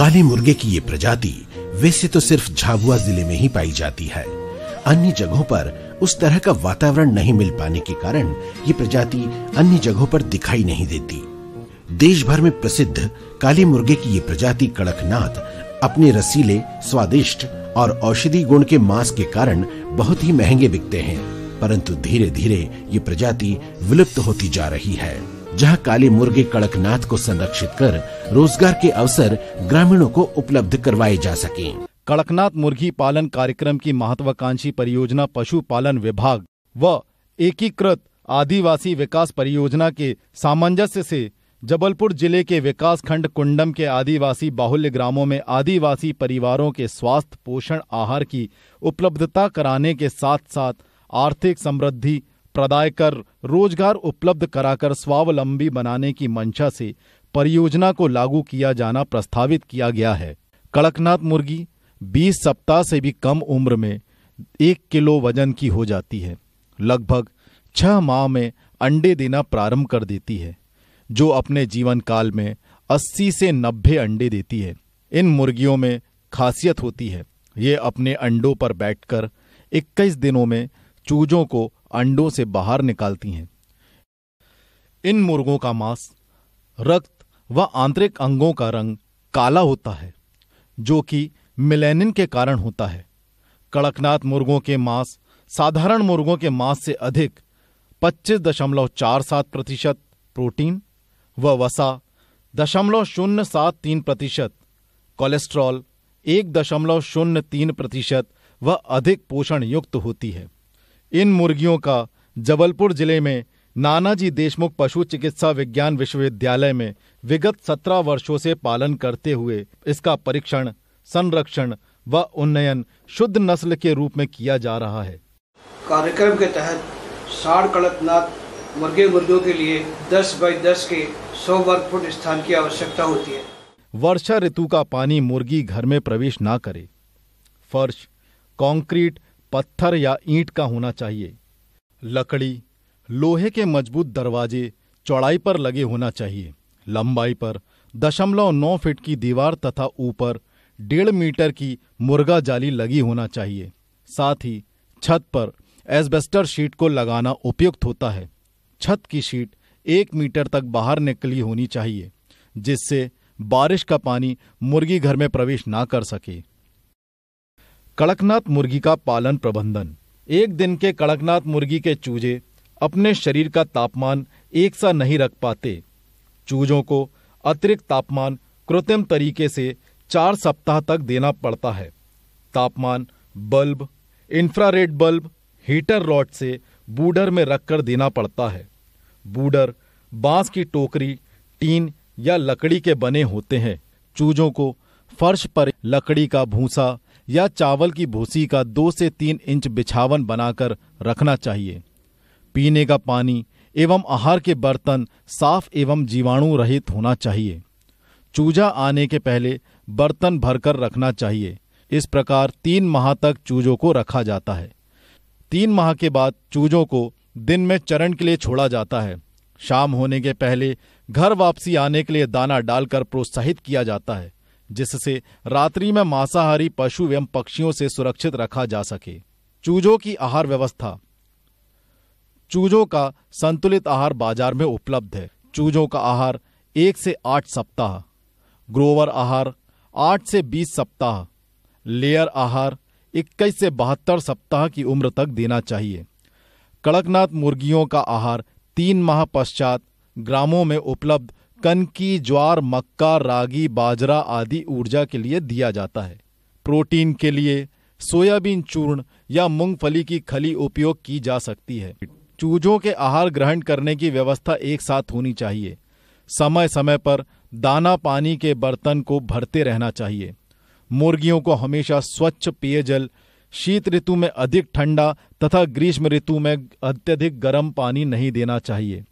काली मुर्गे की ये प्रजाति वैसे तो सिर्फ झाबुआ जिले में ही पाई जाती है अन्य जगहों पर उस तरह का वातावरण नहीं मिल पाने के कारण ये प्रजाति अन्य जगहों पर दिखाई नहीं देती देश भर में प्रसिद्ध काली मुर्गे की ये प्रजाति कड़कनाथ अपने रसीले स्वादिष्ट और औषधि गुण के मांस के कारण बहुत ही महंगे बिकते हैं परंतु धीरे धीरे ये प्रजाति विलुप्त होती जा रही है जहाँ काले मुर्गे कड़कनाथ को संरक्षित कर रोजगार के अवसर ग्रामीणों को उपलब्ध करवाए जा सकें। कड़कनाथ मुर्गी पालन कार्यक्रम की महत्वाकांक्षी परियोजना पशुपालन विभाग व एकीकृत आदिवासी विकास परियोजना के सामंजस्य से जबलपुर जिले के विकास खंड कुंडम के आदिवासी बाहुल्य ग्रामों में आदिवासी परिवारों के स्वास्थ्य पोषण आहार की उपलब्धता कराने के साथ साथ आर्थिक समृद्धि प्रदाय कर रोजगार उपलब्ध कराकर स्वावलंबी बनाने की मंशा से परियोजना को लागू किया जाना प्रस्तावित किया गया है कड़कनाथ मुर्गी बीस सप्ताह से भी कम उम्र में एक किलो वजन की हो जाती है लगभग छह माह में अंडे देना प्रारंभ कर देती है जो अपने जीवन काल में 80 से 90 अंडे देती है इन मुर्गियों में खासियत होती है ये अपने अंडों पर बैठकर 21 दिनों में चूजों को अंडों से बाहर निकालती हैं इन मुर्गों का मांस रक्त व आंतरिक अंगों का रंग काला होता है जो कि मिलेनिन के कारण होता है कड़कनाथ मुर्गों के मांस साधारण मुर्गों के मांस से अधिक 25.47 प्रतिशत प्रोटीन व वसा दशमलव शून्य सात तीन प्रतिशत कोलेस्ट्रॉल एक दशमलव शून्य तीन प्रतिशत व अधिक पोषण युक्त होती है इन मुर्गियों का जबलपुर जिले में नानाजी देशमुख पशु चिकित्सा विज्ञान विश्वविद्यालय में विगत सत्रह वर्षों से पालन करते हुए इसका परीक्षण संरक्षण व उन्नयन शुद्ध नस्ल के रूप में किया जा रहा है कार्यक्रम के तहत साढ़ कड़कनाथ मुर्गे मुर्गियों के लिए 10 बाई 10 के 100 वर्ग फुट स्थान की आवश्यकता होती है वर्षा ऋतु का पानी मुर्गी घर में प्रवेश ना करे फर्श कंक्रीट पत्थर या ईंट का होना चाहिए लकड़ी लोहे के मजबूत दरवाजे चौड़ाई पर लगे होना चाहिए लंबाई पर दशमलव नौ फीट की दीवार तथा ऊपर डेढ़ मीटर की मुर्गा जाली लगी होना चाहिए साथ ही छत पर एस्बेस्टर शीट को लगाना उपयुक्त होता है छत की शीट एक मीटर तक बाहर निकली होनी चाहिए जिससे बारिश का पानी मुर्गी घर में प्रवेश ना कर सके कड़कनाथ मुर्गी का पालन प्रबंधन एक दिन के कड़कनाथ मुर्गी के चूजे अपने शरीर का तापमान एक सा नहीं रख पाते चूजों को अतिरिक्त तापमान कृत्रिम तरीके से चार सप्ताह तक देना पड़ता है तापमान bulb infrared bulb heater rod से बूडर में रखकर देना पड़ता है बूडर बांस की टोकरी टीन या लकड़ी के बने होते हैं चूजों को फर्श पर लकड़ी का भूसा या चावल की भूसी का दो से तीन इंच बिछावन बनाकर रखना चाहिए पीने का पानी एवं आहार के बर्तन साफ एवं जीवाणु रहित होना चाहिए चूजा आने के पहले बर्तन भरकर रखना चाहिए इस प्रकार तीन माह तक चूजों को रखा जाता है तीन माह के बाद चूजों को दिन में चरण के लिए छोड़ा जाता है शाम होने के पहले घर वापसी आने के लिए दाना डालकर प्रोत्साहित किया जाता है जिससे रात्रि में मांसाहारी पशु एवं पक्षियों से सुरक्षित रखा जा सके चूजों की आहार व्यवस्था चूजों का संतुलित आहार बाजार में उपलब्ध है चूजों का आहार एक से आठ सप्ताह ग्रोवर आहार आठ से बीस सप्ताह लेयर आहार इक्कीस से बहत्तर सप्ताह की उम्र तक देना चाहिए कड़कनाथ मुर्गियों का आहार तीन माह पश्चात ग्रामों में उपलब्ध कनकी ज्वार मक्का रागी बाजरा आदि ऊर्जा के लिए दिया जाता है प्रोटीन के लिए सोयाबीन चूर्ण या मूंगफली की खली उपयोग की जा सकती है चूजों के आहार ग्रहण करने की व्यवस्था एक साथ होनी चाहिए समय समय पर दाना पानी के बर्तन को भरते रहना चाहिए मुर्गियों को हमेशा स्वच्छ पेयजल शीत ऋतु में अधिक ठंडा तथा ग्रीष्म ऋतु में अत्यधिक गर्म पानी नहीं देना चाहिए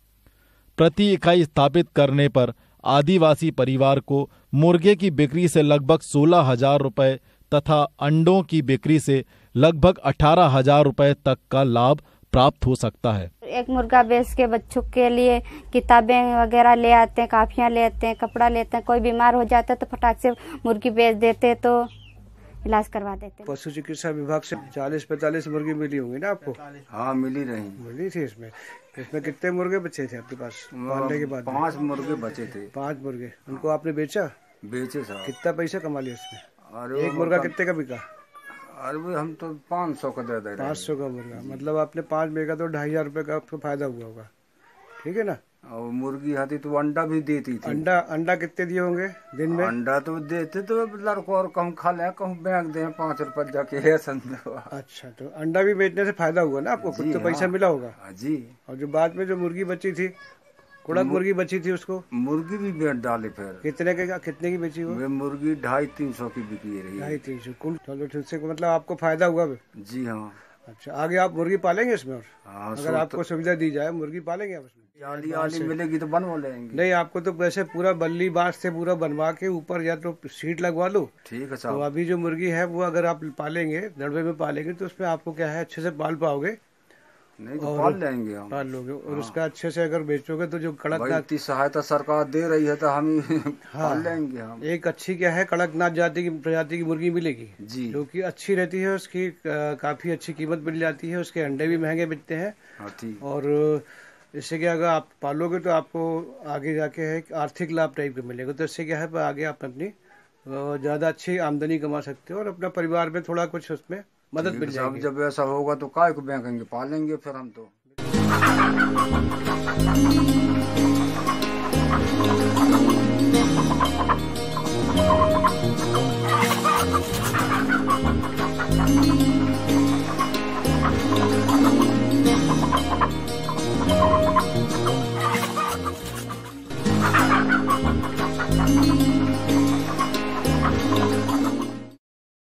प्रति इकाई स्थापित करने पर आदिवासी परिवार को मुर्गे की बिक्री से लगभग सोलह हजार रुपये तथा अंडों की बिक्री से लगभग अठारह हजार रुपये तक का लाभ प्राप्त हो सकता है एक मुर्गा बेच के बच्चों के लिए किताबें वगैरह ले आते हैं काफियाँ ले आते हैं कपड़ा लेते हैं कोई बीमार हो जाता है तो फटाक से मुर्गी बेच देते तो इलाज करवा देते पशु चिकित्सा विभाग से चालीस पैंतालीस मुर्गी मिली होंगी ना आपको हाँ मिली रही मिली थी इसमें इसमें कितने मुर्गे बचे थे आपके पास पालने के बाद पाँच मुर्गे बचे थे पाँच मुर्गे उनको आपने बेचा बेचे साहब कितना पैसा कमा लिया इसमें एक मुर्गा कितने का बिका अरे हम तो पाँच सौ का दे दे पाँच सौ का मुर्गा मतलब आपने पाँच बेगा तो ढाई हजार रुपये का आपको फायदा हुआ होगा ठीक है ना और मुर्गी हाथी तो अंडा भी देती थी अंडा अंडा कितने दिए होंगे दिन में अंडा तो देते तो लड़को और कम खा लें कम बैंक दे पाँच रुपये जाके अच्छा तो अंडा भी बेचने से फायदा हुआ ना आपको कुछ तो हाँ। पैसा मिला होगा हाँ जी और जो बाद में जो मुर्गी बची थी कुड़क मुर्गी बची थी उसको मुर्गी भी बेच डाली फिर कितने के कितने की बची वो मुर्गी ढाई तीन सौ की बिकी रही ढाई तीन सौ कुल चलो ठीक तो से मतलब आपको फायदा हुआ जी हाँ अच्छा आगे आप मुर्गी पालेंगे इसमें और हाँ, अगर आपको तो- सुविधा दी जाए मुर्गी पालेंगे आप इसमें आली हाँ, आली मिलेगी तो बनवा लेंगे नहीं आपको तो वैसे पूरा बल्ली बांस से पूरा बनवा के ऊपर या तो सीट लगवा लो ठीक है तो अभी जो मुर्गी है वो अगर आप पालेंगे दड़बे में पालेंगे तो उसमें आपको क्या है अच्छे से पाल पाओगे नहीं तो पाल लेंगे हम पाल लोगे और हाँ। उसका अच्छे से अगर बेचोगे तो जो कड़कनाथ की सहायता सरकार दे रही है तो हम हाँ। पाल लेंगे हम एक अच्छी क्या है कड़कनाथ जाति की प्रजाति की मुर्गी मिलेगी जी जो की अच्छी रहती है उसकी काफी अच्छी कीमत मिल जाती है उसके अंडे भी महंगे बिकते हैं हाँ, और इससे क्या अगर आप पालोगे तो आपको आगे जाके है आर्थिक लाभ टाइप का मिलेगा तो इससे क्या है आगे आप अपनी ज़्यादा अच्छी आमदनी कमा सकते हो और अपना परिवार में थोड़ा कुछ उसमें मदद मिल जाएगी जब ऐसा होगा तो काय को बैंक पालेंगे फिर हम तो